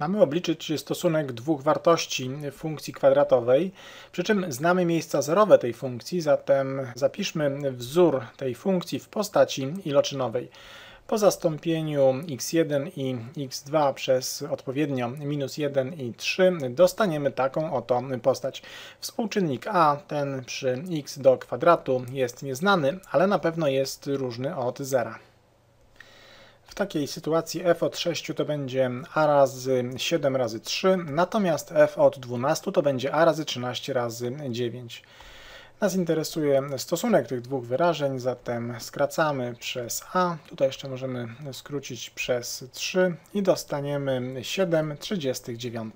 Mamy obliczyć stosunek dwóch wartości funkcji kwadratowej, przy czym znamy miejsca zerowe tej funkcji, zatem zapiszmy wzór tej funkcji w postaci iloczynowej. Po zastąpieniu x1 i x2 przez odpowiednio minus 1 i 3 dostaniemy taką oto postać. Współczynnik a, ten przy x do kwadratu jest nieznany, ale na pewno jest różny od zera takiej sytuacji f od 6 to będzie a razy 7 razy 3, natomiast f od 12 to będzie a razy 13 razy 9. Nas interesuje stosunek tych dwóch wyrażeń, zatem skracamy przez a, tutaj jeszcze możemy skrócić przez 3 i dostaniemy 7 39.